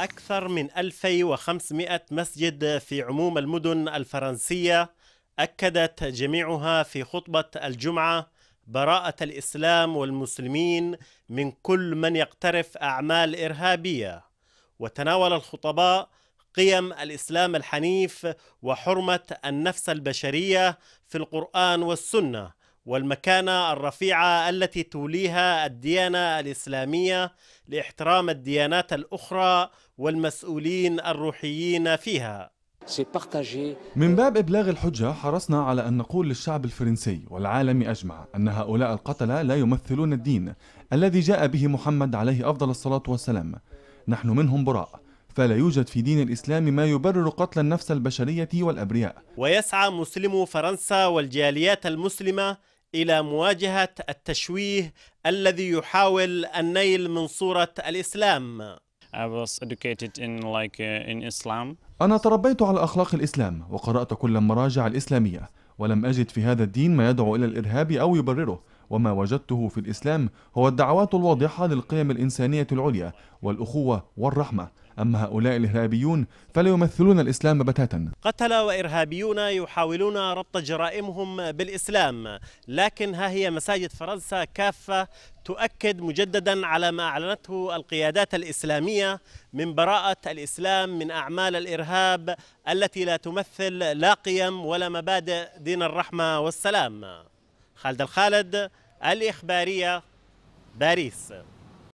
أكثر من 2500 مسجد في عموم المدن الفرنسية أكدت جميعها في خطبة الجمعة براءة الإسلام والمسلمين من كل من يقترف أعمال إرهابية وتناول الخطباء قيم الإسلام الحنيف وحرمة النفس البشرية في القرآن والسنة والمكانه الرفيعه التي توليها الديانه الاسلاميه لاحترام الديانات الاخرى والمسؤولين الروحيين فيها من باب إبلاغ الحجة حرصنا على أن نقول للشعب الفرنسي والعالم أجمع أن هؤلاء القتلة لا يمثلون الدين الذي جاء به محمد عليه أفضل الصلاة والسلام نحن منهم براء فلا يوجد في دين الإسلام ما يبرر قتل النفس البشرية والأبرياء ويسعى مسلمو فرنسا والجاليات المسلمة الى مواجهه التشويه الذي يحاول النيل من صوره الاسلام. I was educated in like uh, in Islam. أنا تربيت على أخلاق الإسلام وقرأت كل المراجع الإسلامية ولم أجد في هذا الدين ما يدعو إلى الإرهاب أو يبرره وما وجدته في الإسلام هو الدعوات الواضحة للقيم الإنسانية العليا والأخوة والرحمة أما هؤلاء الإرهابيون فلا يمثلون الإسلام بتاتا قتلة وإرهابيون يحاولون ربط جرائمهم بالإسلام لكن ها هي مساجد فرنسا كافة تؤكد مجددا على ما أعلنته القيادات الإسلامية من براءة الإسلام من أعمال الإرهاب التي لا تمثل لا قيم ولا مبادئ دين الرحمة والسلام خالد الخالد الإخبارية باريس